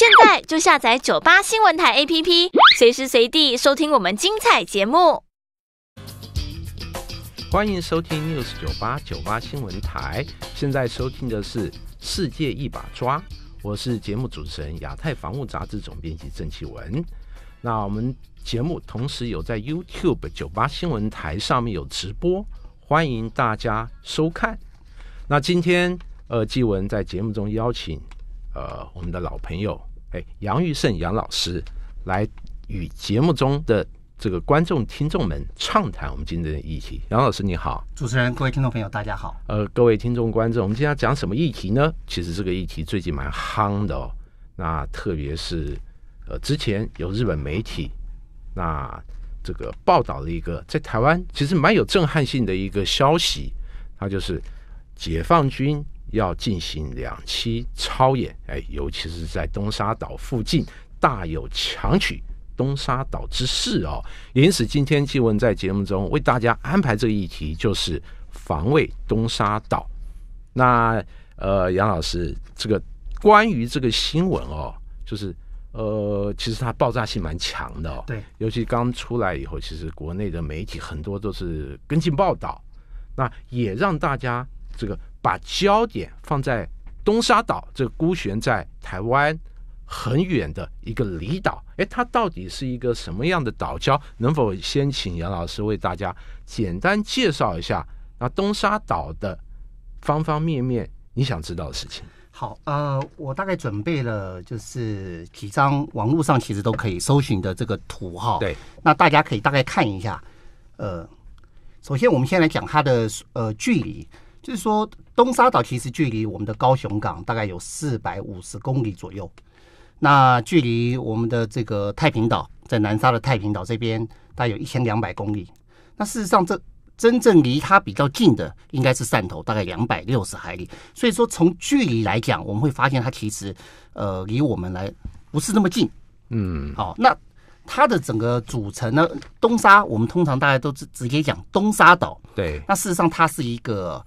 现在就下载九八新闻台 APP，随时随地收听我们精彩节目。欢迎收听 News 九八九八新闻台，现在收听的是《世界一把抓》，我是节目主持人亚太防务杂志总编辑郑启文。那我们节目同时有在 YouTube 九八新闻台上面有直播，欢迎大家收看。那今天，呃，纪文在节目中邀请，呃，我们的老朋友。哎，杨玉胜杨老师来与节目中的这个观众听众们畅谈我们今天的议题。杨老师你好，主持人各位听众朋友大家好。呃，各位听众观众，我们今天要讲什么议题呢？其实这个议题最近蛮夯的哦。那特别是呃之前有日本媒体那这个报道了一个在台湾其实蛮有震撼性的一个消息，它就是解放军。要进行两栖超演，哎，尤其是在东沙岛附近，大有强取东沙岛之势哦。因此，今天季文在节目中为大家安排这个议题，就是防卫东沙岛。那呃，杨老师，这个关于这个新闻哦，就是呃，其实它爆炸性蛮强的哦。对，尤其刚出来以后，其实国内的媒体很多都是跟进报道，那也让大家这个。把焦点放在东沙岛，这孤悬在台湾很远的一个离岛。哎，它到底是一个什么样的岛礁？能否先请杨老师为大家简单介绍一下那东沙岛的方方面面？你想知道的事情。好，呃，我大概准备了就是几张网络上其实都可以搜寻的这个图哈。对，那大家可以大概看一下。呃，首先我们先来讲它的呃距离。就是说，东沙岛其实距离我们的高雄港大概有四百五十公里左右。那距离我们的这个太平岛，在南沙的太平岛这边，大概有一千两百公里。那事实上，这真正离它比较近的，应该是汕头，大概两百六十海里。所以说，从距离来讲，我们会发现它其实，呃，离我们来不是那么近。嗯。好，那它的整个组成呢？东沙，我们通常大家都直直接讲东沙岛。对。那事实上，它是一个。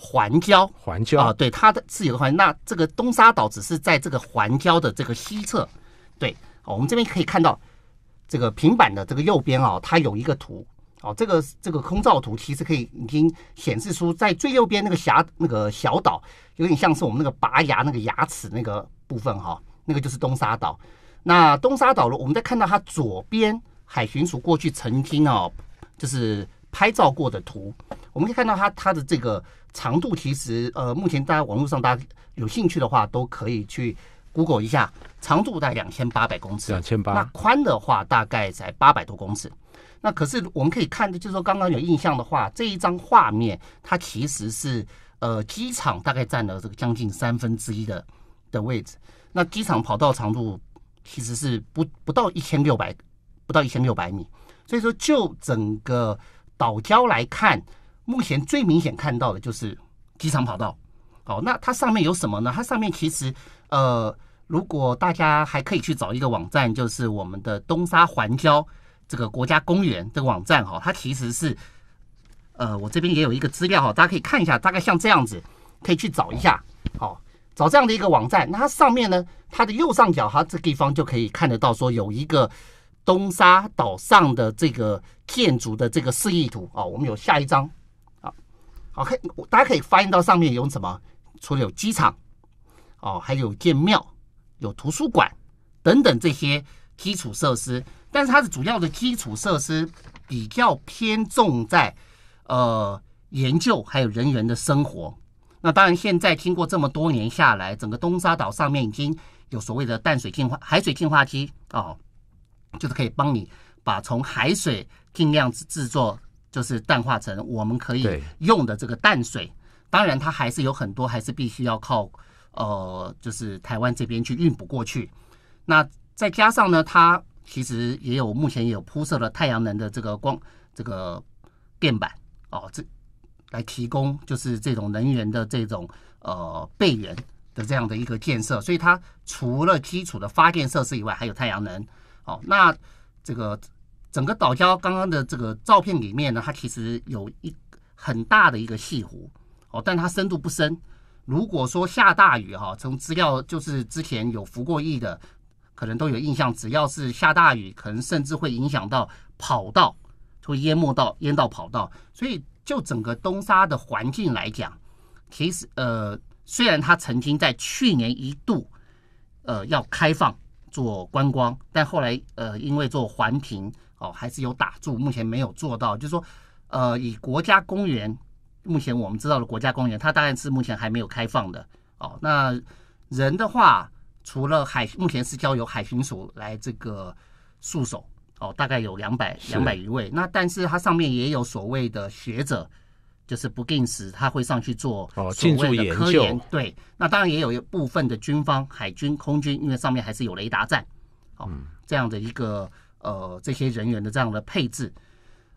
环礁，环礁啊，对，它自有的环。那这个东沙岛只是在这个环礁的这个西侧。对，我们这边可以看到这个平板的这个右边啊，它有一个图哦，这个这个空照图其实可以已经显示出在最右边那个峡那个小岛，有点像是我们那个拔牙那个牙齿那个部分哈，那个就是东沙岛。那东沙岛，我们再看到它左边，海巡署过去曾经哦，就是拍照过的图，我们可以看到它它的这个。长度其实，呃，目前大家网络上，大家有兴趣的话都可以去 Google 一下，长度在两千八百公尺，两千八，那宽的话大概在八百多公尺。那可是我们可以看的，就是说刚刚有印象的话，这一张画面，它其实是呃机场大概占了这个将近三分之一的的位置。那机场跑道长度其实是不不到一千六百不到一千六百米，所以说就整个岛礁来看。目前最明显看到的就是机场跑道。好，那它上面有什么呢？它上面其实，呃，如果大家还可以去找一个网站，就是我们的东沙环礁这个国家公园这个网站哈。它其实是，呃，我这边也有一个资料哈，大家可以看一下，大概像这样子，可以去找一下。好，找这样的一个网站，那它上面呢，它的右上角哈，这地方就可以看得到说有一个东沙岛上的这个建筑的这个示意图啊。我们有下一张。哦，看，大家可以发现到上面有什么，除了有机场，哦，还有建庙、有图书馆等等这些基础设施。但是它的主要的基础设施比较偏重在呃研究还有人员的生活。那当然，现在经过这么多年下来，整个东沙岛上面已经有所谓的淡水净化、海水净化机，哦，就是可以帮你把从海水尽量制制作。就是淡化成我们可以用的这个淡水，当然它还是有很多，还是必须要靠呃，就是台湾这边去运补过去。那再加上呢，它其实也有目前也有铺设了太阳能的这个光这个电板哦，这来提供就是这种能源的这种呃备源的这样的一个建设，所以它除了基础的发电设施以外，还有太阳能哦。那这个。整个岛礁刚刚的这个照片里面呢，它其实有一很大的一个舄湖哦，但它深度不深。如果说下大雨哈，从资料就是之前有浮过翼的，可能都有印象，只要是下大雨，可能甚至会影响到跑道，会淹没到淹到跑道。所以就整个东沙的环境来讲，其实呃，虽然它曾经在去年一度呃要开放做观光，但后来呃因为做环评。哦，还是有打住，目前没有做到，就是说，呃，以国家公园，目前我们知道的国家公园，它当然是目前还没有开放的。哦，那人的话，除了海，目前是交由海巡署来这个戍守。哦，大概有两百两百余位。那但是它上面也有所谓的学者，就是不定时他会上去做谓的科研对，那当然也有一部分的军方，海军、空军，因为上面还是有雷达站。哦，这样的一个。呃，这些人员的这样的配置，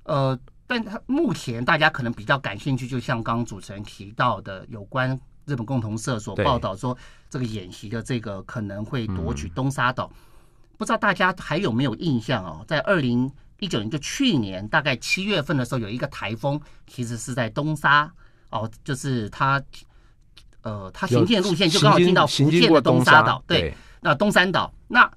呃，但他目前大家可能比较感兴趣，就像刚主持人提到的，有关日本共同社所报道说，这个演习的这个可能会夺取东沙岛，不知道大家还有没有印象哦？在二零一九年，就去年大概七月份的时候，有一个台风，其实是在东沙哦，就是它，呃，它行进路线就刚好进到福建的东沙岛，对，那东山岛，那。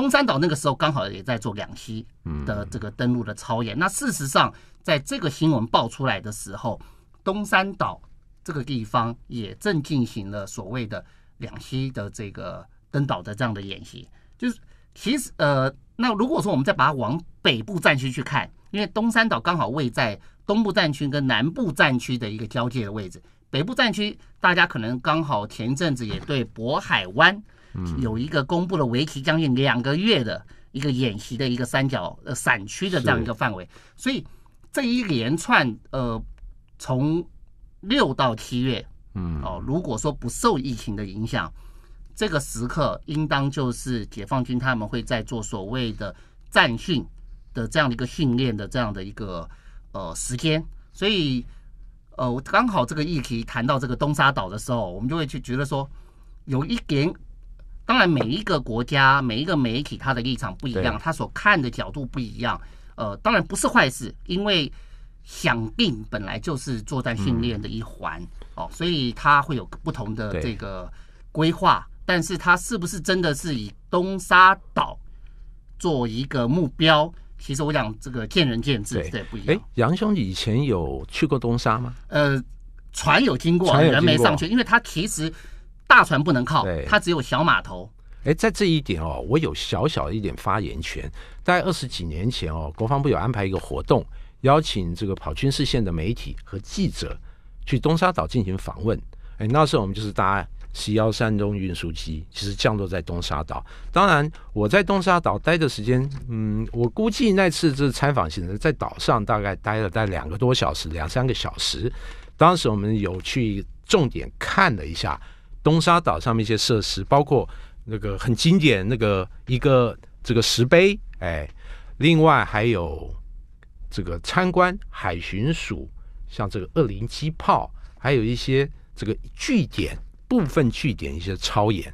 东山岛那个时候刚好也在做两栖的这个登陆的操演。那事实上，在这个新闻爆出来的时候，东山岛这个地方也正进行了所谓的两栖的这个登岛的这样的演习。就是其实呃，那如果说我们再把它往北部战区去看，因为东山岛刚好位在东部战区跟南部战区的一个交界的位置。北部战区大家可能刚好前一阵子也对渤海湾。有一个公布了为期将近两个月的一个演习的一个三角呃散区的这样一个范围，所以这一连串呃从六到七月，嗯哦，如果说不受疫情的影响，这个时刻应当就是解放军他们会在做所谓的战训的这样的一个训练的这样的一个呃时间，所以呃我刚好这个议题谈到这个东沙岛的时候，我们就会去觉得说有一点。当然，每一个国家、每一个媒体，他的立场不一样，他所看的角度不一样。呃，当然不是坏事，因为想定本来就是作战训练的一环哦，所以它会有不同的这个规划。但是它是不是真的是以东沙岛做一个目标？其实我想这个见仁见智，对，不一样。哎，杨兄以前有去过东沙吗？呃，船有经过，人没上去，因为他其实。大船不能靠，它只有小码头。哎，在这一点哦，我有小小的一点发言权。在二十几年前哦，国防部有安排一个活动，邀请这个跑军事线的媒体和记者去东沙岛进行访问。哎，那时候我们就是搭 C 幺三中运输机，其实降落在东沙岛。当然，我在东沙岛待的时间，嗯，我估计那次这采访行程在岛上大概待了待两个多小时，两三个小时。当时我们有去重点看了一下。东沙岛上面一些设施，包括那个很经典那个一个这个石碑，哎，另外还有这个参观海巡署，像这个二零机炮，还有一些这个据点部分据点一些超演。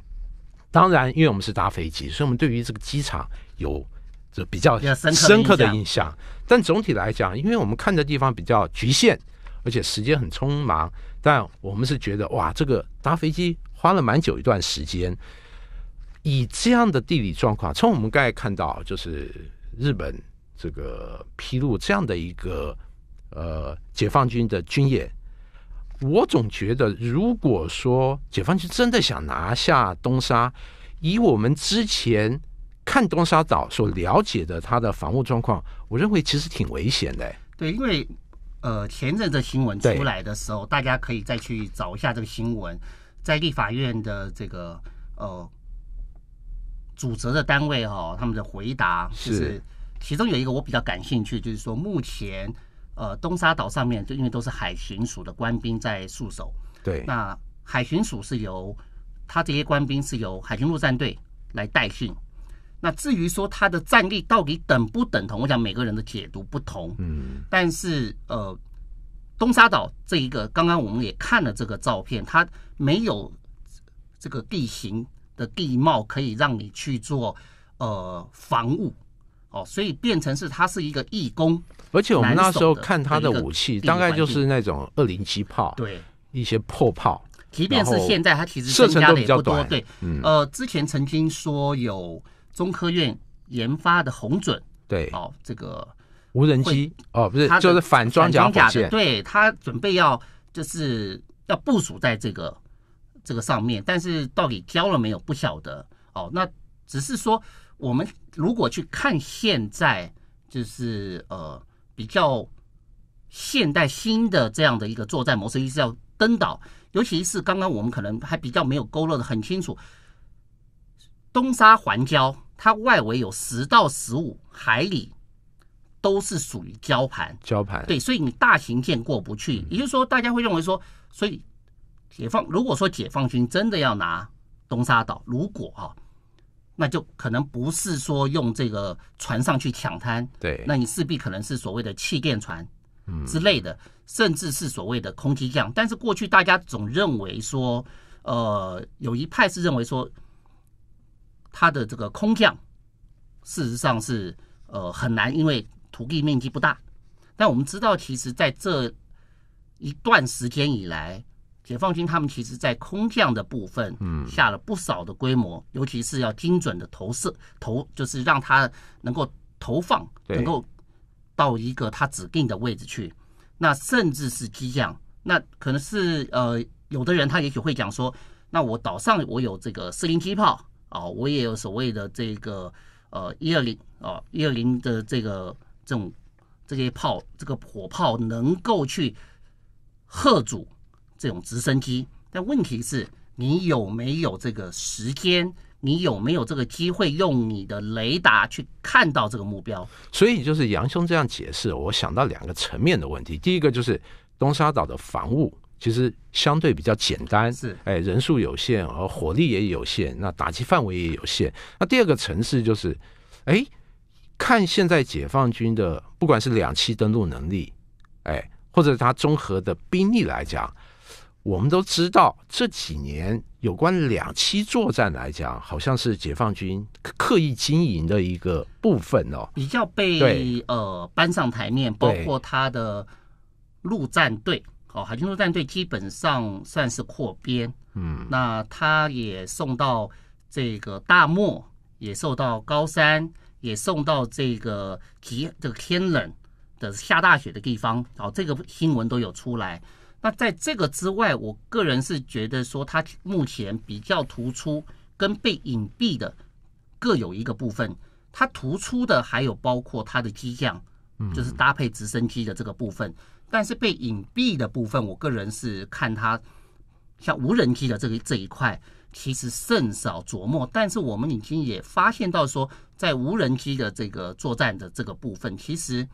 当然，因为我们是搭飞机，所以我们对于这个机场有这比较深刻的印象。但总体来讲，因为我们看的地方比较局限，而且时间很匆忙。但我们是觉得哇，这个搭飞机花了蛮久一段时间。以这样的地理状况，从我们刚才看到，就是日本这个披露这样的一个呃解放军的军演，我总觉得，如果说解放军真的想拿下东沙，以我们之前看东沙岛所了解的它的防务状况，我认为其实挺危险的。对，因为。呃，前阵这新闻出来的时候，大家可以再去找一下这个新闻，在立法院的这个呃主责的单位哈，他们的回答就是，其中有一个我比较感兴趣，就是说目前呃东沙岛上面就因为都是海巡署的官兵在驻守，对，那海巡署是由他这些官兵是由海军陆战队来带训。那至于说它的战力到底等不等同，我讲每个人的解读不同。嗯，但是呃，东沙岛这一个，刚刚我们也看了这个照片，它没有这个地形的地貌可以让你去做呃防务，哦，所以变成是它是一个义工。而且我们那时候看它的武器，大概就是那种二零七炮，对，一些破炮。即便是现在，它其实射程的也不多。对，呃，之前曾经说有。中科院研发的红准，对，哦，这个无人机，哦，不是，就是反装甲火箭，对，他准备要就是要部署在这个这个上面，但是到底交了没有不晓得，哦，那只是说我们如果去看现在就是呃比较现代新的这样的一个作战模式，一直要登岛，尤其是刚刚我们可能还比较没有勾勒的很清楚，东沙环礁。它外围有十到十五海里都是属于礁盘，礁盘对，所以你大型舰过不去。也就是说，大家会认为说，所以解放如果说解放军真的要拿东沙岛，如果哈，那就可能不是说用这个船上去抢滩，对，那你势必可能是所谓的气垫船之类的，甚至是所谓的空机降。但是过去大家总认为说，呃，有一派是认为说。它的这个空降，事实上是呃很难，因为土地面积不大。但我们知道，其实在这一段时间以来，解放军他们其实在空降的部分，嗯，下了不少的规模，尤其是要精准的投射投，就是让它能够投放，能够到一个它指定的位置去。那甚至是机降，那可能是呃，有的人他也许会讲说，那我岛上我有这个四零机炮。啊，我也有所谓的这个呃，一二零啊，一二零的这个这种这些炮，这个火炮能够去吓阻这种直升机。但问题是，你有没有这个时间？你有没有这个机会用你的雷达去看到这个目标？所以就是杨兄这样解释，我想到两个层面的问题。第一个就是东沙岛的防务。其实相对比较简单，是哎人数有限，而火力也有限，那打击范围也有限。那第二个城市就是，哎，看现在解放军的，不管是两栖登陆能力，哎，或者他综合的兵力来讲，我们都知道这几年有关两栖作战来讲，好像是解放军刻意经营的一个部分哦，比较被呃搬上台面，包括他的陆战队。哦，海军陆战队基本上算是扩编，嗯，那他也送到这个大漠，也送到高山，也送到这个极这个天冷的下大雪的地方，哦，这个新闻都有出来。那在这个之外，我个人是觉得说，它目前比较突出跟被隐蔽的各有一个部分。它突出的还有包括它的机降，嗯，就是搭配直升机的这个部分。但是被隐蔽的部分，我个人是看它像无人机的这个这一块，其实甚少琢磨。但是我们已经也发现到说，在无人机的这个作战的这个部分，其实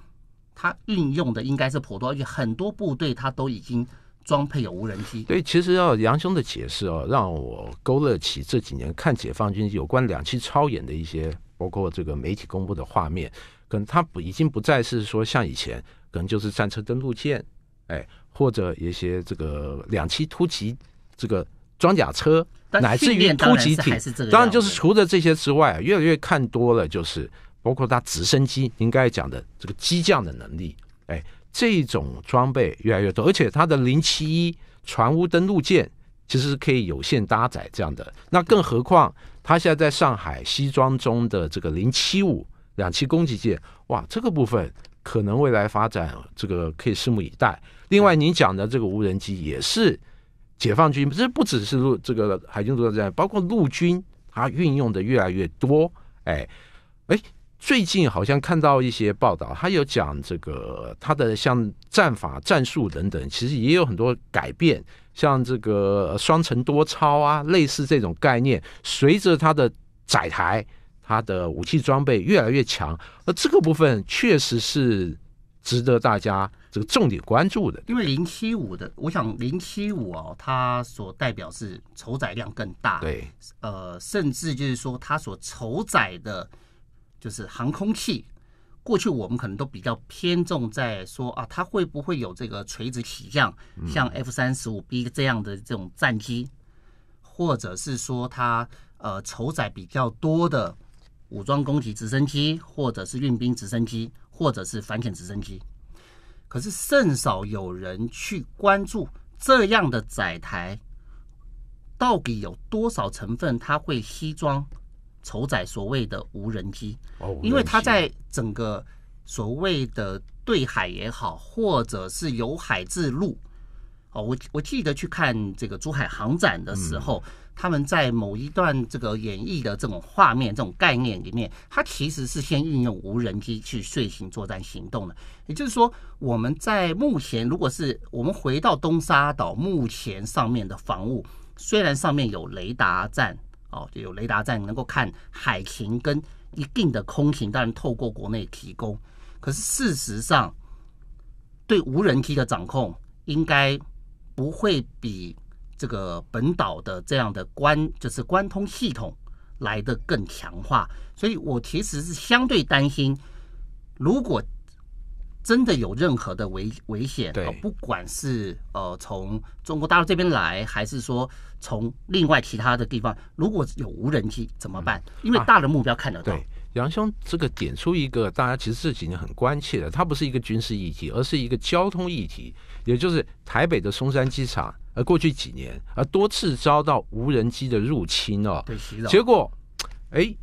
它运用的应该是颇多，而且很多部队它都已经装配有无人机。对，其实要杨兄的解释哦，让我勾勒起这几年看解放军有关两栖超演的一些，包括这个媒体公布的画面，可能它已经不再是说像以前。可能就是战车登陆舰，哎，或者一些这个两栖突击这个装甲车，乃至于突击艇，当然就是除了这些之外，越来越看多了，就是包括它直升机应该讲的这个机降的能力，哎，这种装备越来越多，而且它的零七一船坞登陆舰其实是可以有限搭载这样的，那更何况它现在在上海西装中的这个零七五两栖攻击舰，哇，这个部分。可能未来发展，这个可以拭目以待。另外，您讲的这个无人机也是解放军，这不只是陆这个海军作战，包括陆军，它运用的越来越多。哎哎，最近好像看到一些报道，它有讲这个它的像战法、战术等等，其实也有很多改变，像这个双层多超啊，类似这种概念，随着它的载台。它的武器装备越来越强，而这个部分确实是值得大家这个重点关注的。因为零七五的，我想零七五哦，它所代表是筹载量更大，对，呃，甚至就是说它所筹载的，就是航空器。过去我们可能都比较偏重在说啊，它会不会有这个垂直起降，像 F 三十五 B 这样的这种战机，或者是说它呃筹载比较多的。武装攻击直升机，或者是运兵直升机，或者是反潜直升机，可是甚少有人去关注这样的载台到底有多少成分，它会西装、筹载所谓的无人机。哦，因为它在整个所谓的对海也好，或者是由海至陆。哦，我我记得去看这个珠海航展的时候。他们在某一段这个演绎的这种画面、这种概念里面，它其实是先运用无人机去遂行作战行动的。也就是说，我们在目前，如果是我们回到东沙岛，目前上面的防务虽然上面有雷达站，哦，就有雷达站能够看海情跟一定的空情，当然透过国内提供。可是事实上，对无人机的掌控应该不会比。这个本岛的这样的关就是关通系统来的更强化，所以我其实是相对担心，如果真的有任何的危危险，对，不管是呃从中国大陆这边来，还是说从另外其他的地方，如果有无人机怎么办？因为大的目标看得到。对，杨兄这个点出一个大家其实这几年很关切的，它不是一个军事议题，而是一个交通议题，也就是台北的松山机场。而过去几年，而多次遭到无人机的入侵哦，结果，哎，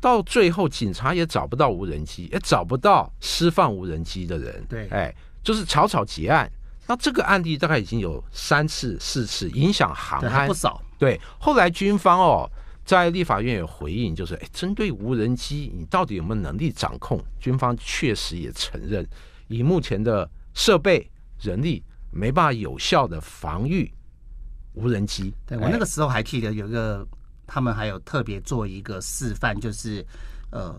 到最后警察也找不到无人机，也找不到释放无人机的人，对，哎，就是草草结案。那这个案例大概已经有三次、四次，影响航安不少。对，后来军方哦，在立法院有回应，就是哎，针对无人机，你到底有没有能力掌控？军方确实也承认，以目前的设备、人力，没办法有效的防御。无人机，对我那个时候还记得有一个，他们还有特别做一个示范，就是，呃，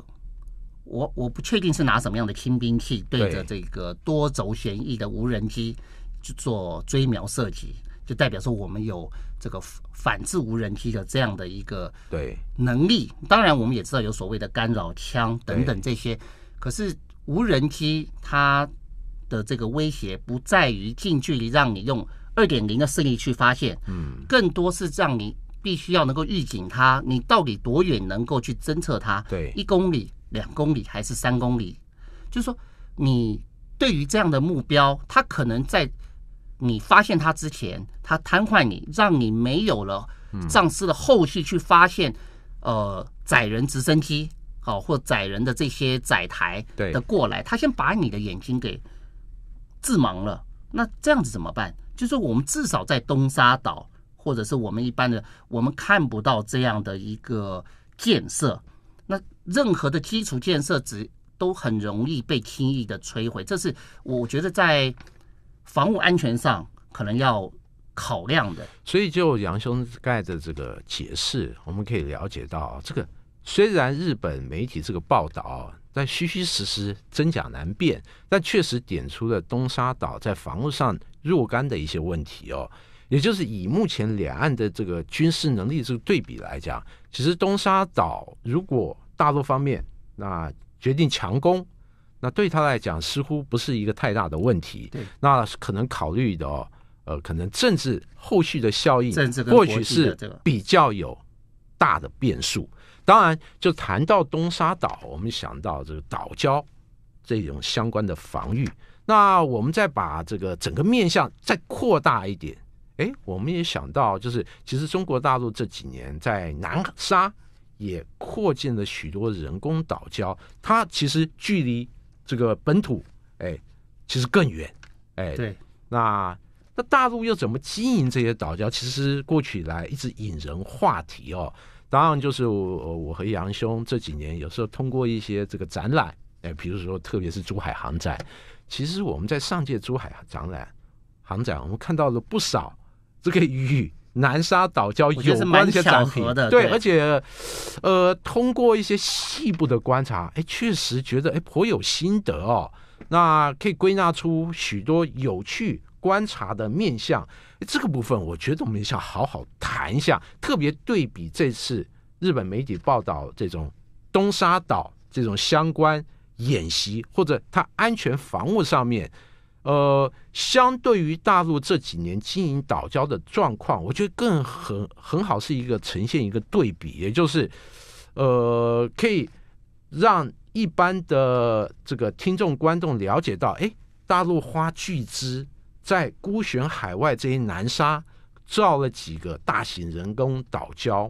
我我不确定是拿什么样的轻兵器对着这个多轴旋翼的无人机去做追瞄射击，就代表说我们有这个反制无人机的这样的一个对能力。当然，我们也知道有所谓的干扰枪等等这些，可是无人机它的这个威胁不在于近距离让你用。二点零的视力去发现，嗯，更多是让你必须要能够预警它，你到底多远能够去侦测它？对，一公里、两公里还是三公里？就是说，你对于这样的目标，它可能在你发现它之前，它瘫痪你，让你没有了丧失了后续去发现，呃，载人直升机，好，或载人的这些载台的过来，它先把你的眼睛给致盲了，那这样子怎么办？就是我们至少在东沙岛，或者是我们一般的，我们看不到这样的一个建设。那任何的基础建设，只都很容易被轻易的摧毁。这是我觉得在防务安全上可能要考量的。所以，就杨兄盖的这个解释，我们可以了解到，这个虽然日本媒体这个报道。但虚虚实实，真假难辨。但确实点出了东沙岛在防务上若干的一些问题哦。也就是以目前两岸的这个军事能力这个对比来讲，其实东沙岛如果大陆方面那决定强攻，那对他来讲似乎不是一个太大的问题。对，那可能考虑的呃，可能政治后续的效应，或许是比较有大的变数。当然，就谈到东沙岛，我们想到这个岛礁这种相关的防御。那我们再把这个整个面向再扩大一点，哎，我们也想到，就是其实中国大陆这几年在南沙也扩建了许多人工岛礁，它其实距离这个本土，哎，其实更远，哎，对。那那大陆又怎么经营这些岛礁？其实过去来一直引人话题哦。当然，就是我我和杨兄这几年有时候通过一些这个展览，哎，比如说特别是珠海航展，其实我们在上届珠海展览航展，我们看到了不少这个与南沙岛礁有关一些展品，对，而且呃，通过一些细部的观察，哎，确实觉得哎颇有心得哦，那可以归纳出许多有趣。观察的面向这个部分，我觉得我们想好好谈一下，特别对比这次日本媒体报道这种东沙岛这种相关演习，或者它安全防务上面，呃，相对于大陆这几年经营岛礁的状况，我觉得更很很好是一个呈现一个对比，也就是呃，可以让一般的这个听众观众了解到，哎，大陆花巨资。在孤悬海外这些南沙造了几个大型人工岛礁，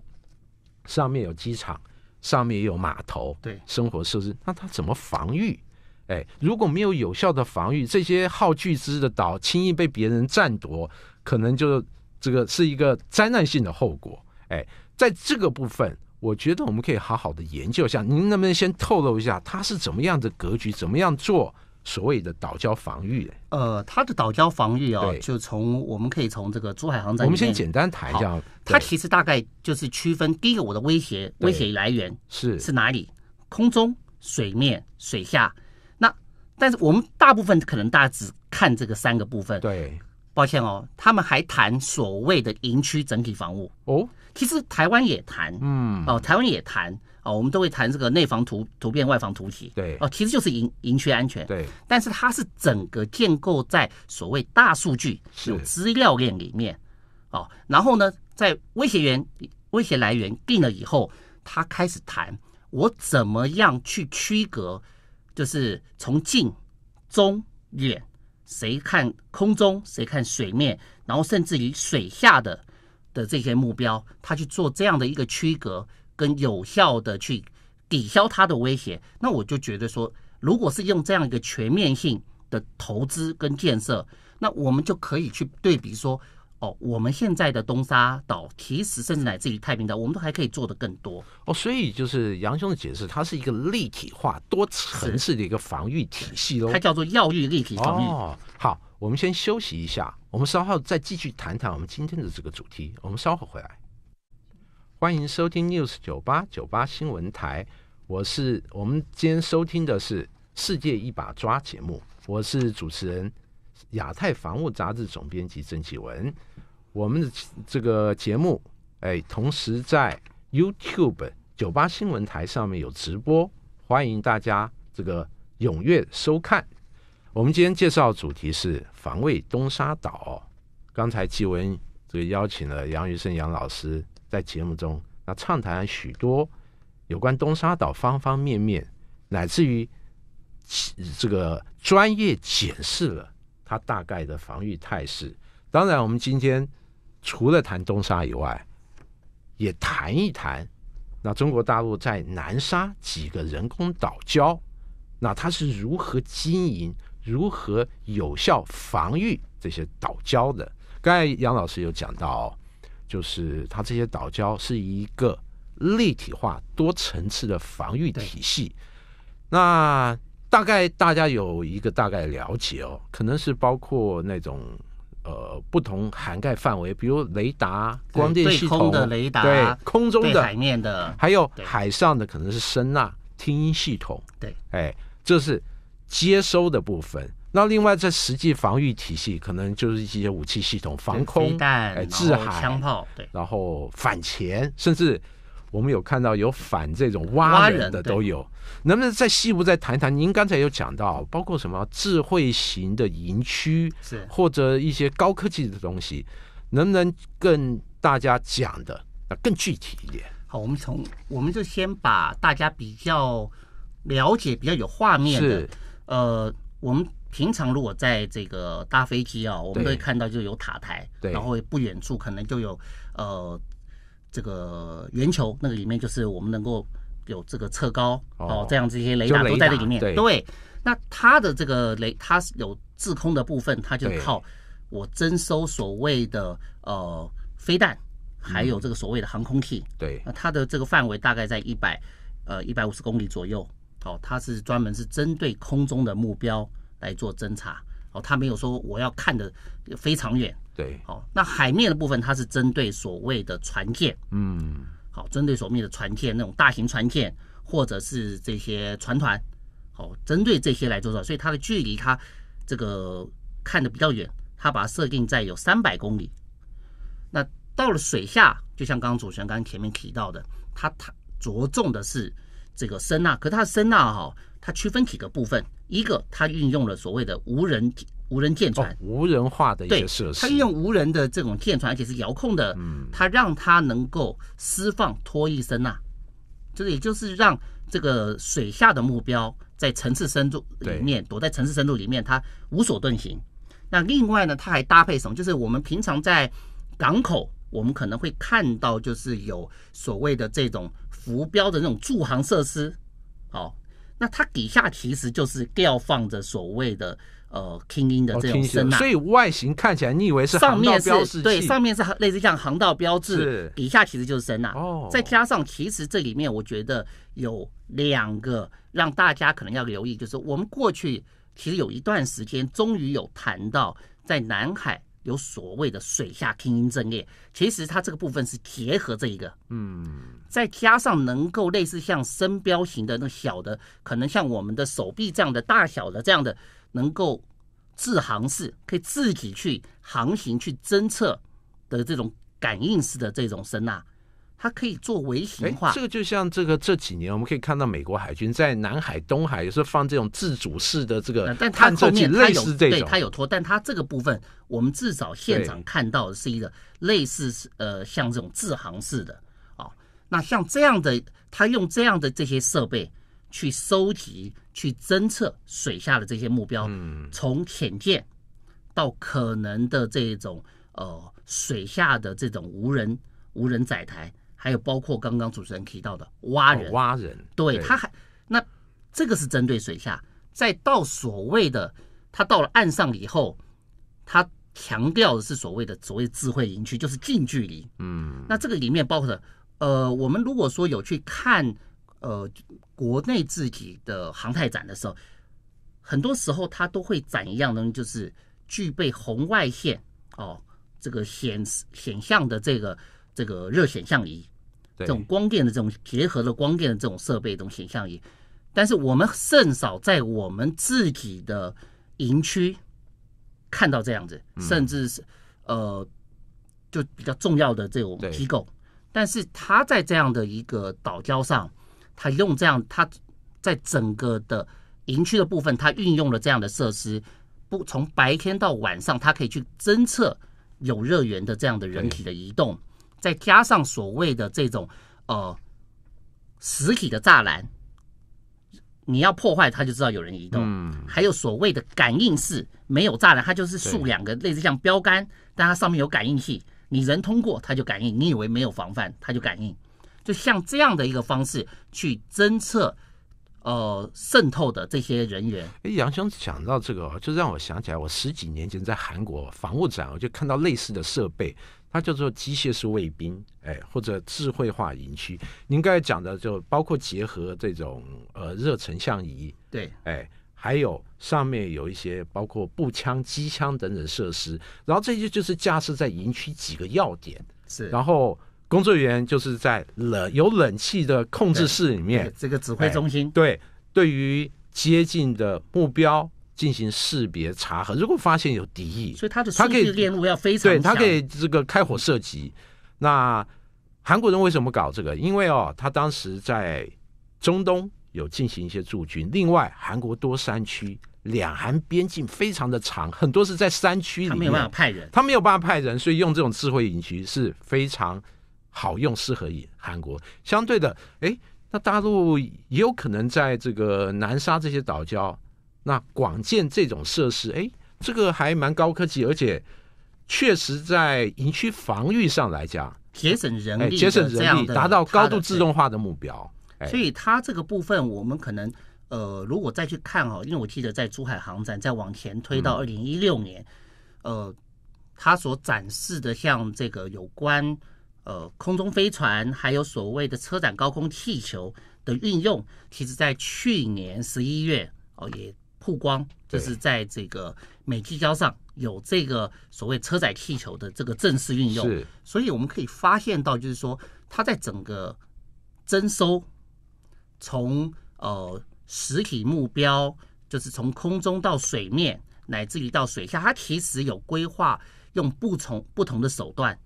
上面有机场，上面也有码头，对，生活设施。那它怎么防御？哎，如果没有有效的防御，这些耗巨资的岛轻易被别人占夺，可能就是这个是一个灾难性的后果。哎，在这个部分，我觉得我们可以好好的研究一下。您能不能先透露一下它是怎么样的格局，怎么样做？所谓的岛礁防御，呃，它的岛礁防御啊，就从我们可以从这个珠海航展，我们先简单谈一下。它其实大概就是区分第一个，我的威胁威胁来源是是哪里？空中、水面、水下。那但是我们大部分可能大家只看这个三个部分。对，抱歉哦，他们还谈所谓的营区整体防务哦。其实台湾也谈，嗯，哦，台湾也谈。哦，我们都会谈这个内防突突变，外防突袭。对，哦，其实就是营营区安全。对，但是它是整个建构在所谓大数据、有资料链里面。哦，然后呢，在威胁源、威胁来源定了以后，他开始谈我怎么样去区隔，就是从近、中、远，谁看空中，谁看水面，然后甚至于水下的的这些目标，他去做这样的一个区隔。跟有效的去抵消它的威胁，那我就觉得说，如果是用这样一个全面性的投资跟建设，那我们就可以去对比说，哦，我们现在的东沙岛，其实甚至乃至于太平岛，我们都还可以做的更多哦。所以就是杨兄的解释，它是一个立体化、多层次的一个防御体系喽。它叫做药浴立体防御。好，我们先休息一下，我们稍后再继续谈谈我们今天的这个主题。我们稍后回来。欢迎收听 News 九八九八新闻台，我是我们今天收听的是世界一把抓节目，我是主持人亚太防务杂志总编辑郑启文。我们的这个节目，哎，同时在 YouTube 九八新闻台上面有直播，欢迎大家这个踊跃收看。我们今天介绍主题是防卫东沙岛。刚才启文这个邀请了杨余生杨老师。在节目中，那畅谈许多有关东沙岛方方面面，乃至于这个专业解释了它大概的防御态势。当然，我们今天除了谈东沙以外，也谈一谈那中国大陆在南沙几个人工岛礁，那它是如何经营、如何有效防御这些岛礁的。刚才杨老师有讲到。就是它这些岛礁是一个立体化、多层次的防御体系。那大概大家有一个大概了解哦，可能是包括那种呃不同涵盖范围，比如雷达、光电系统、空的雷达、对空中的、海面的，还有海上的，可能是声呐听音系统。对，哎，这是接收的部分。那另外，在实际防御体系，可能就是一些武器系统、防空、哎、制海、枪炮，然后反潜，甚至我们有看到有反这种蛙人的都有。能不能再细部再谈一谈？您刚才有讲到，包括什么智慧型的营区，是或者一些高科技的东西，能不能跟大家讲的那更具体一点？好，我们从我们就先把大家比较了解、比较有画面的，呃，我们。平常如果在这个搭飞机啊，我们都会看到就有塔台，对，然后不远处可能就有呃这个圆球，那个里面就是我们能够有这个测高哦，这样这些雷达都在这里面。对，那它的这个雷它是有制空的部分，它就靠我征收所谓的呃飞弹，还有这个所谓的航空器。对，它的这个范围大概在一百呃一百五十公里左右。哦，它是专门是针对空中的目标。来做侦查，哦，他没有说我要看的非常远，对，好，那海面的部分它是针对所谓的船舰，嗯，好，针对所谓的船舰那种大型船舰或者是这些船团，好，针对这些来做做，所以它的距离它这个看的比较远，它把它设定在有三百公里。那到了水下，就像刚主持人刚前面提到的，它它着重的是这个声呐，可它的声呐哈，它区分几个部分。一个，它运用了所谓的无人无人舰船、无人化的一个设施，它运用无人的这种舰船，而且是遥控的，它让它能够释放拖曳声呐，就是也就是让这个水下的目标在层次深度里面躲在层次深度里面，它无所遁形。那另外呢，它还搭配什么？就是我们平常在港口，我们可能会看到就是有所谓的这种浮标的那种助航设施，哦。那它底下其实就是吊放着所谓的呃听音的这种声呐，所以外形看起来你以为是上面是对，上面是类似像航道标志，底下其实就是声呐。哦，再加上其实这里面我觉得有两个让大家可能要留意，就是我们过去其实有一段时间终于有谈到在南海。有所谓的水下听音阵列，其实它这个部分是结合这一个，嗯，再加上能够类似像声标型的那种小的，可能像我们的手臂这样的大小的这样的能够自航式，可以自己去航行去侦测的这种感应式的这种声呐。它可以做微型化，这个就像这个这几年我们可以看到，美国海军在南海、东海也是放这种自主式的这个探测器，类似这种，对，它有拖，但它这个部分，我们至少现场看到的是一个类似是呃像这种自航式的哦。那像这样的，它用这样的这些设备去收集、去侦测水下的这些目标，从潜舰到可能的这种呃水下的这种无人无人载台。还有包括刚刚主持人提到的蛙人，蛙人，对他还那这个是针对水下，在到所谓的他到了岸上以后，他强调的是所谓的所谓智慧营区，就是近距离。嗯，那这个里面包括的，呃，我们如果说有去看，呃，国内自己的航太展的时候，很多时候他都会展一样东西，就是具备红外线哦，这个显显像的这个这个热显像仪。这种光电的这种结合的光电的这种设备，这种形像仪，但是我们甚少在我们自己的营区看到这样子，甚至是呃，就比较重要的这种机构，但是他在这样的一个岛礁上，他用这样，他在整个的营区的部分，他运用了这样的设施，不从白天到晚上，他可以去侦测有热源的这样的人体的移动。再加上所谓的这种呃实体的栅栏，你要破坏它，就知道有人移动。嗯，还有所谓的感应式，没有栅栏，它就是竖两个类似像标杆，但它上面有感应器，你人通过它就感应，你以为没有防范，它就感应，就像这样的一个方式去侦测呃渗透的这些人员。哎，杨兄讲到这个，就让我想起来，我十几年前在韩国防务展，我就看到类似的设备。它叫做机械式卫兵，哎，或者智慧化营区，您刚才讲的就包括结合这种呃热成像仪，对，哎，还有上面有一些包括步枪、机枪等等设施，然后这些就是架设在营区几个要点，是，然后工作人员就是在冷有冷气的控制室里面，这个指挥中心，对，对于接近的目标。进行识别查核，如果发现有敌意，所以他的他可以链路要非常对，他可以这个开火射击。那韩国人为什么搞这个？因为哦，他当时在中东有进行一些驻军，另外韩国多山区，两韩边境非常的长，很多是在山区，他没有办法派人，他没有办法派人，所以用这种智慧引擎是非常好用，适合于韩国。相对的，哎，那大陆也有可能在这个南沙这些岛礁。那广建这种设施，哎，这个还蛮高科技，而且确实在营区防御上来讲，节省人力，节省人力，达到高度自动化的目标。所以它这个部分，我们可能呃，如果再去看哦，因为我记得在珠海航展，再往前推到二零一六年，呃，它所展示的像这个有关呃空中飞船，还有所谓的车展高空气球的运用，其实在去年十一月哦也。曝光就是在这个美聚焦上有这个所谓车载气球的这个正式运用，所以我们可以发现到，就是说它在整个征收从呃实体目标，就是从空中到水面，乃至于到水下，它其实有规划用不从不同的手段，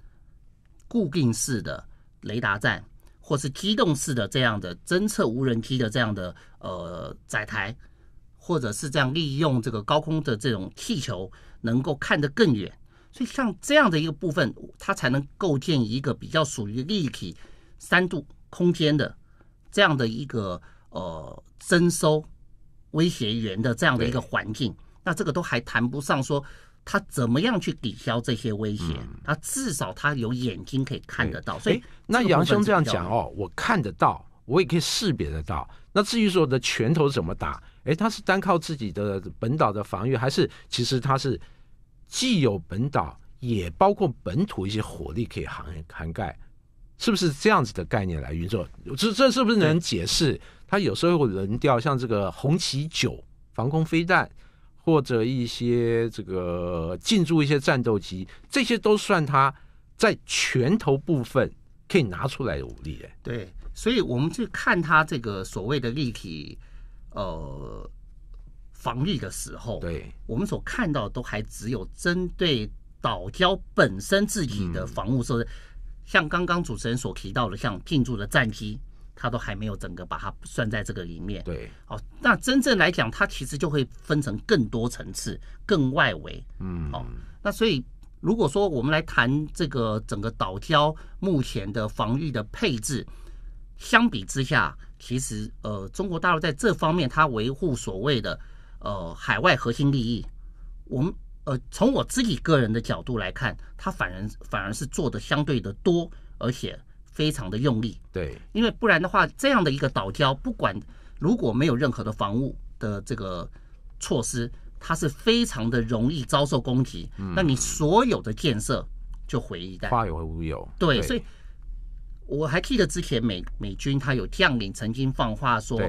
固定式的雷达站，或是机动式的这样的侦测无人机的这样的呃载台。或者是这样利用这个高空的这种气球，能够看得更远，所以像这样的一个部分，它才能构建一个比较属于立体三度空间的这样的一个呃征收威胁源的这样的一个环境。那这个都还谈不上说他怎么样去抵消这些威胁，他至少他有眼睛可以看得到。所以那杨兄这样讲哦，我看得到，我也可以识别得到。那至于说我的拳头怎么打？哎，他是单靠自己的本岛的防御，还是其实他是既有本岛，也包括本土一些火力可以涵涵盖，是不是这样子的概念来运作？这这是不是能解释他有时候会扔掉像这个红旗九防空飞弹，或者一些这个进驻一些战斗机，这些都算他在拳头部分可以拿出来的武力？对，所以我们去看他这个所谓的立体。呃，防御的时候，对，我们所看到的都还只有针对岛礁本身自己的防务设施，像刚刚主持人所提到的，像进驻的战机，它都还没有整个把它算在这个里面。对，哦，那真正来讲，它其实就会分成更多层次、更外围。嗯，好，那所以如果说我们来谈这个整个岛礁目前的防御的配置，相比之下。其实，呃，中国大陆在这方面，它维护所谓的呃海外核心利益，我们呃从我自己个人的角度来看，它反而反而是做的相对的多，而且非常的用力。对，因为不然的话，这样的一个岛礁，不管如果没有任何的防务的这个措施，它是非常的容易遭受攻击。嗯，那你所有的建设就毁一旦。花为乌无有。对，所以。我还记得之前美美军他有将领曾经放话说，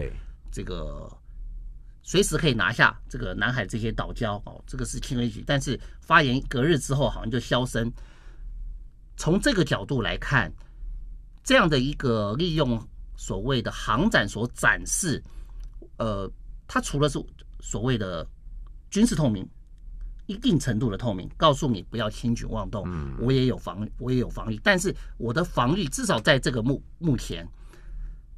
这个随时可以拿下这个南海这些岛礁哦，这个是轻而易举。但是发言隔日之后好像就消声。从这个角度来看，这样的一个利用所谓的航展所展示，呃，它除了是所谓的军事透明。一定程度的透明，告诉你不要轻举妄动。嗯，我也有防，我也有防御，但是我的防御至少在这个目目前，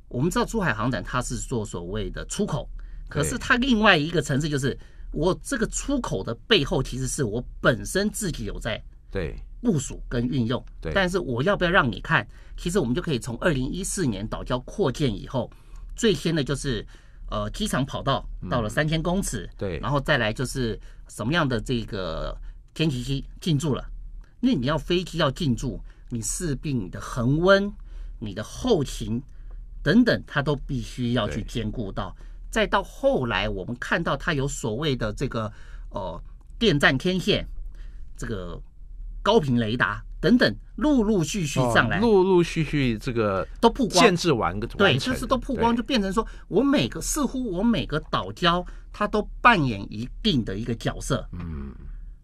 我们知道珠海航展它是做所谓的出口，可是它另外一个层次就是我这个出口的背后，其实是我本身自己有在对部署跟运用。对，但是我要不要让你看？其实我们就可以从二零一四年岛礁扩建以后，最先的就是呃机场跑道到了三千公尺，对，然后再来就是。什么样的这个天气机进驻了？那你要飞机要进驻，你势必你的恒温、你的后勤等等，它都必须要去兼顾到。再到后来，我们看到它有所谓的这个呃电站天线，这个高频雷达。等等，陆陆续续上来，陆陆续续这个都曝光，建制完个对，就是都曝光，就变成说我每个似乎我每个岛礁，它都扮演一定的一个角色。嗯，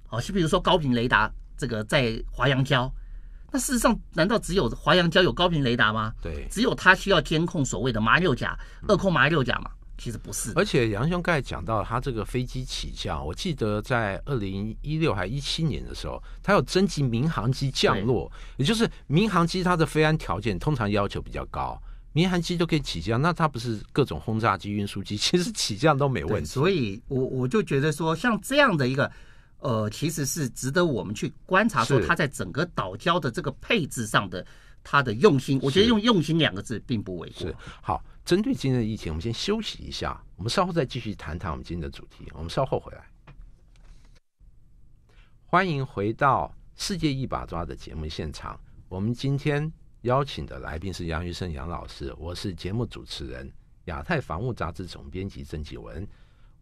好，就比如说高频雷达，这个在华阳礁，那事实上难道只有华阳礁有高频雷达吗？对，只有它需要监控所谓的马六甲，二控马六甲嘛。其实不是，而且杨兄刚才讲到他这个飞机起降，我记得在二零一六还一七年的时候，他要征集民航机降落，也就是民航机它的飞安条件通常要求比较高，民航机都可以起降，那它不是各种轰炸机、运输机，其实起降都没问题。所以我我就觉得说，像这样的一个呃，其实是值得我们去观察，说他在整个岛礁的这个配置上的他的用心，我觉得用“用心”两个字并不为过。好。针对今天的疫情，我们先休息一下，我们稍后再继续谈谈我们今天的主题。我们稍后回来，欢迎回到《世界一把抓》的节目现场。我们今天邀请的来宾是杨玉生杨老师，我是节目主持人、亚太防务杂志总编辑郑继文。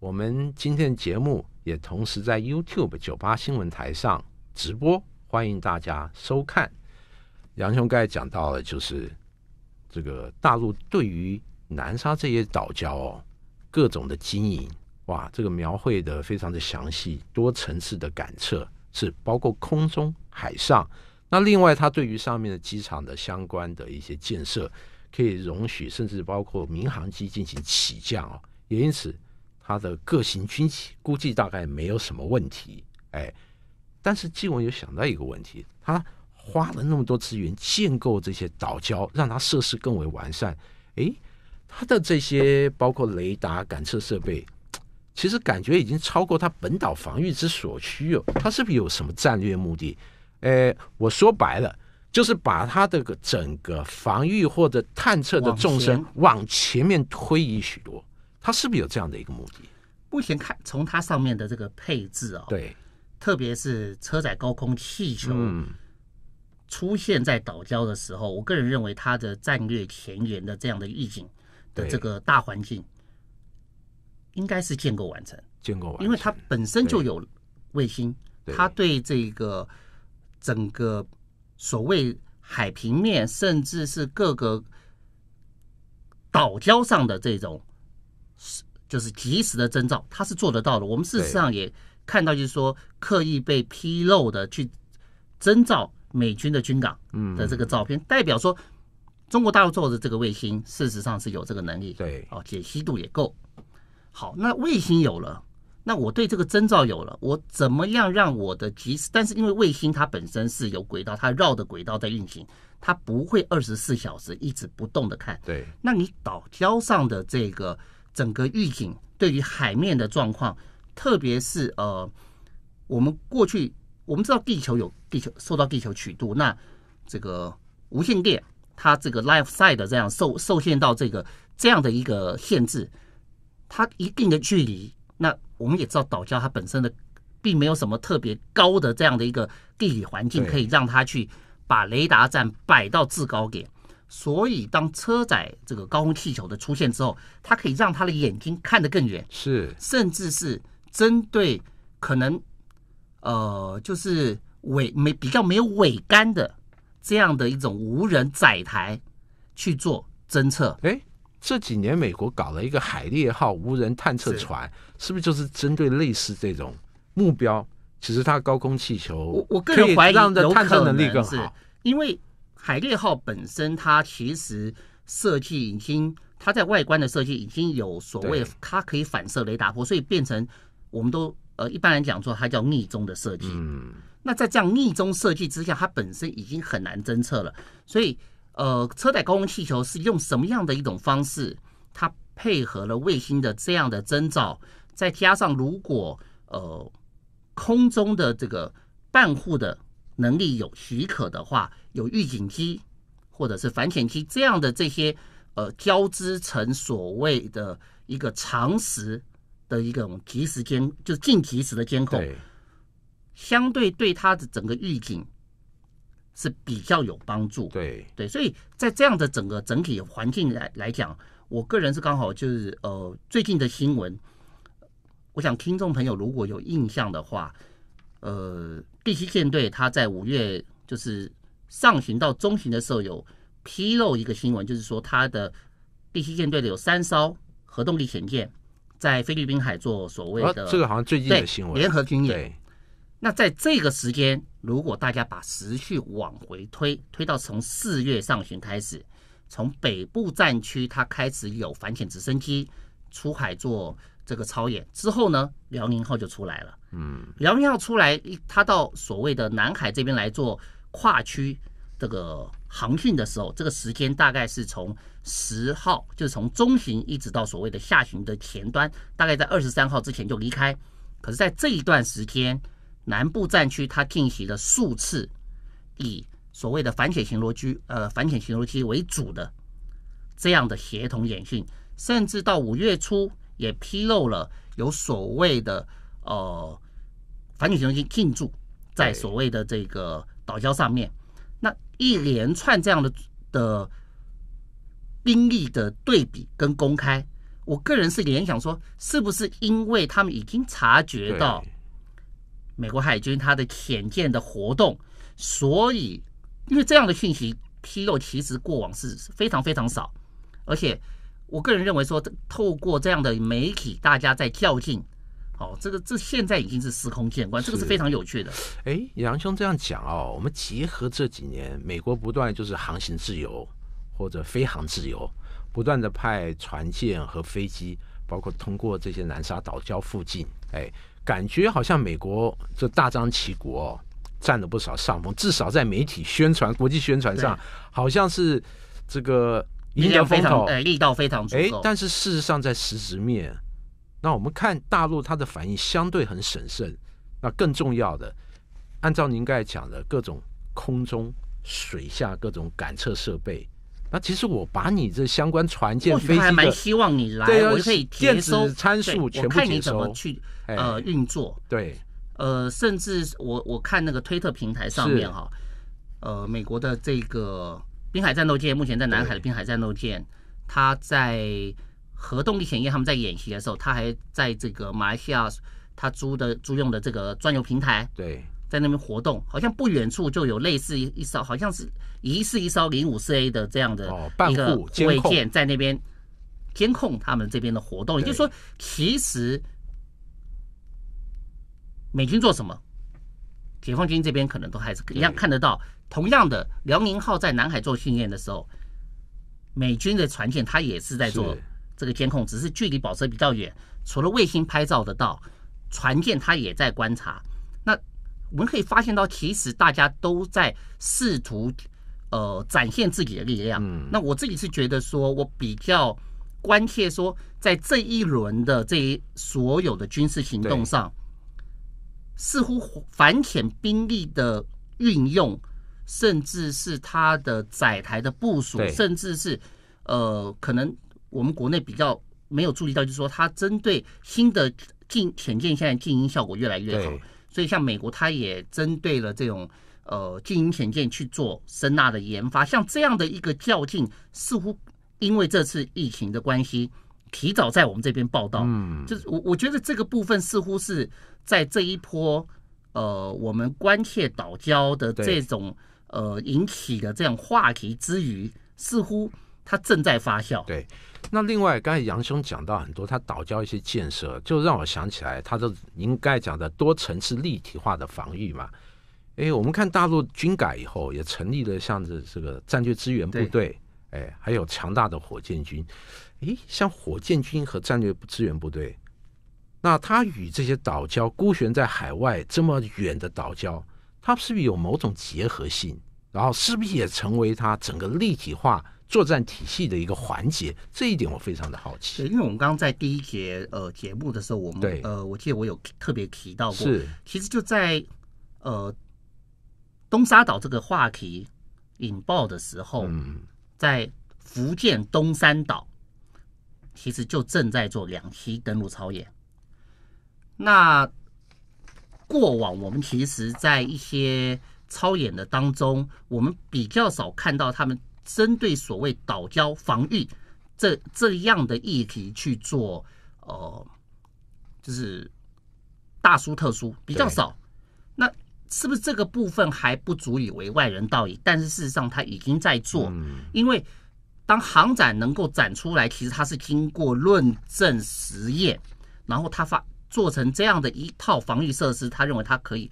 我们今天的节目也同时在 YouTube 九八新闻台上直播，欢迎大家收看。杨兄刚才讲到了，就是这个大陆对于南沙这些岛礁哦，各种的经营哇，这个描绘的非常的详细，多层次的感测是包括空中、海上。那另外，它对于上面的机场的相关的一些建设，可以容许甚至包括民航机进行起降哦。也因此，它的各型军机估计大概没有什么问题。哎，但是纪文有想到一个问题，他花了那么多资源建构这些岛礁，让它设施更为完善，哎。它的这些包括雷达、感测设备，其实感觉已经超过它本岛防御之所需哦。它是不是有什么战略目的？诶，我说白了，就是把它的整个防御或者探测的纵深往前面推移许多。它是不是有这样的一个目的？目前看，从它上面的这个配置啊，对，特别是车载高空气球出现在岛礁的时候，我个人认为它的战略前沿的这样的预警。的这个大环境应该是建构完成，建构完成，因为它本身就有卫星，它对这个整个所谓海平面，甚至是各个岛礁上的这种是就是及时的征兆，它是做得到的。我们事实上也看到，就是说刻意被披露的去征兆美军的军港，嗯的这个照片，代表说。中国大陆做的这个卫星，事实上是有这个能力，对，哦，解析度也够好。那卫星有了，那我对这个征兆有了，我怎么样让我的及时？但是因为卫星它本身是有轨道，它绕着轨道在运行，它不会二十四小时一直不动的看。对，那你岛礁上的这个整个预警，对于海面的状况，特别是呃，我们过去我们知道地球有地球受到地球曲度，那这个无线电。它这个 life side 的这样受受限到这个这样的一个限制，它一定的距离。那我们也知道岛礁它本身的并没有什么特别高的这样的一个地理环境，可以让它去把雷达站摆到制高点。所以当车载这个高空气球的出现之后，它可以让他的眼睛看得更远，是甚至是针对可能呃就是尾没比较没有尾杆的。这样的一种无人载台去做侦测，哎，这几年美国搞了一个海猎号无人探测船，是不是就是针对类似这种目标？其实它高空气球，我我个人怀疑的探测能力好，因为海猎号本身它其实设计已经，它在外观的设计已经有所谓，它可以反射雷达波，所以变成我们都呃一般来讲说它叫逆中的设计，嗯。那在这样逆中设计之下，它本身已经很难侦测了。所以，呃，车载高温气球是用什么样的一种方式？它配合了卫星的这样的征兆，再加上如果呃空中的这个半护的能力有许可的话，有预警机或者是反潜机这样的这些呃交织成所谓的一个常识的一种及时监，就是近及时的监控。相对对他的整个预警是比较有帮助，对对，所以在这样的整个整体环境来来讲，我个人是刚好就是呃，最近的新闻，我想听众朋友如果有印象的话，呃，第七舰队他在五月就是上旬到中旬的时候有披露一个新闻，就是说它的第七舰队的有三艘核动力潜舰在菲律宾海做所谓的这个好像最近的新闻联合军演。那在这个时间，如果大家把时序往回推，推到从四月上旬开始，从北部战区它开始有反潜直升机出海做这个操演之后呢，辽宁号就出来了。嗯，辽宁号出来，它到所谓的南海这边来做跨区这个航训的时候，这个时间大概是从十号，就是从中旬一直到所谓的下旬的前端，大概在二十三号之前就离开。可是，在这一段时间。南部战区，它进行了数次以所谓的反潜巡逻机、呃，反潜巡逻机为主的这样的协同演训，甚至到五月初也披露了有所谓的呃反潜巡逻机进驻在所谓的这个岛礁上面。那一连串这样的的兵力的对比跟公开，我个人是联想说，是不是因为他们已经察觉到？美国海军它的潜舰的活动，所以因为这样的讯息披露，其实过往是非常非常少。而且我个人认为说，透过这样的媒体，大家在较劲。哦，这个这现在已经是司空见惯，这个是非常有趣的。哎，杨兄这样讲哦，我们结合这几年美国不断就是航行自由或者飞航自由，不断的派船舰和飞机，包括通过这些南沙岛礁附近，哎。感觉好像美国这大张旗鼓，占了不少上风，至少在媒体宣传、国际宣传上，好像是这个力道非常，呃，力道非常足。哎，但是事实上在实质面，那我们看大陆它的反应相对很审慎。那更重要的，按照您刚才讲的各种空中、水下各种感测设备。那其实我把你这相关船舰，或许还蛮希望你来，对，我可以接收参数，我看你怎么去呃运作。对，呃，甚至我我看那个推特平台上面哈，呃，美国的这个滨海战斗舰，目前在南海的滨海战斗舰，它在核动力潜舰，他们在演习的时候，它还在这个马来西亚，他租的租用的这个专有平台。对。在那边活动，好像不远处就有类似一艘，好像是一式一艘零五四 A 的这样的一个护卫舰在那边监控他们这边的活动。也就是说，其实美军做什么，解放军这边可能都还是一样看得到。同样的，辽宁号在南海做训练的时候，美军的船舰它也是在做这个监控，只是距离保持比较远，除了卫星拍照得到，船舰它也在观察。我们可以发现到，其实大家都在试图，呃，展现自己的力量。那我自己是觉得说，我比较关切说，在这一轮的这一所有的军事行动上，似乎反潜兵力的运用，甚至是它的载台的部署，甚至是呃，可能我们国内比较没有注意到，就是说，它针对新的进潜舰，现在静音效果越来越好。所以，像美国，它也针对了这种呃，军音潜舰去做声呐的研发。像这样的一个较劲，似乎因为这次疫情的关系，提早在我们这边报道。嗯，就是我我觉得这个部分似乎是在这一波呃，我们关切岛礁的这种呃引起的这样话题之余，似乎它正在发酵。对。那另外，刚才杨兄讲到很多他岛礁一些建设，就让我想起来，他的应该讲的多层次立体化的防御嘛。哎，我们看大陆军改以后，也成立了像这这个战略支援部队，哎，还有强大的火箭军。哎，像火箭军和战略支援部队，那他与这些岛礁孤悬在海外这么远的岛礁，他是不是有某种结合性？然后是不是也成为他整个立体化？作战体系的一个环节，这一点我非常的好奇。对，因为我们刚刚在第一节呃节目的时候，我们呃我记得我有特别提到过。是，其实就在呃东沙岛这个话题引爆的时候，在福建东山岛，其实就正在做两栖登陆操演。那过往我们其实，在一些操演的当中，我们比较少看到他们。针对所谓岛礁防御这这样的议题去做，呃，就是大书特书比较少。那是不是这个部分还不足以为外人道矣？但是事实上，他已经在做。因为当航展能够展出来，其实它是经过论证实验，然后他发做成这样的一套防御设施，他认为他可以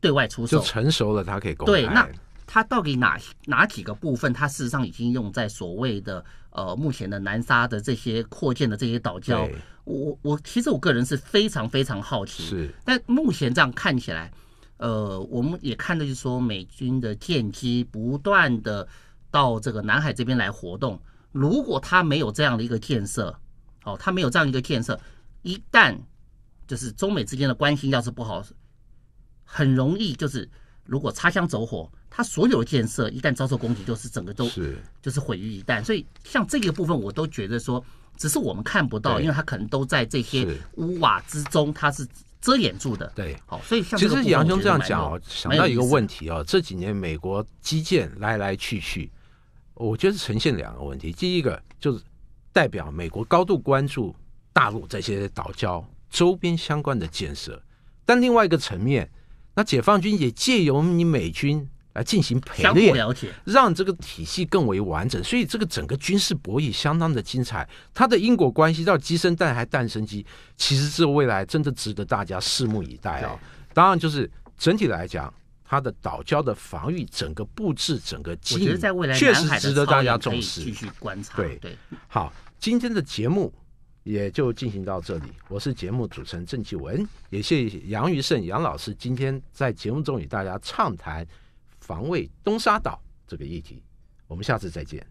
对外出售，就成熟了，他可以公开。它到底哪哪几个部分，它事实上已经用在所谓的呃目前的南沙的这些扩建的这些岛礁，我我其实我个人是非常非常好奇。是，但目前这样看起来，呃，我们也看到就是说美军的舰机不断的到这个南海这边来活动。如果它没有这样的一个建设，哦，它没有这样一个建设，一旦就是中美之间的关系要是不好，很容易就是。如果擦枪走火，它所有的建设一旦遭受攻击，就是整个都是就是毁于一旦。所以像这个部分，我都觉得说，只是我们看不到，因为它可能都在这些屋瓦之中，它是遮掩住的。对，好，所以像其实杨兄这样讲，想到一个问题哦，这几年美国基建来来去去，我觉得呈现两个问题。第一个就是代表美国高度关注大陆这些岛礁周边相关的建设，但另外一个层面。那解放军也借由你美军来进行陪练，让这个体系更为完整。所以这个整个军事博弈相当的精彩，它的因果关系到鸡生蛋还蛋生鸡，其实是未来真的值得大家拭目以待啊！当然，就是整体来讲，它的岛礁的防御整个布置，整个我觉确实值得大家重视。继续观察，对对。好，今天的节目。也就进行到这里。我是节目主持人郑启文，也谢谢杨余胜杨老师今天在节目中与大家畅谈防卫东沙岛这个议题。我们下次再见。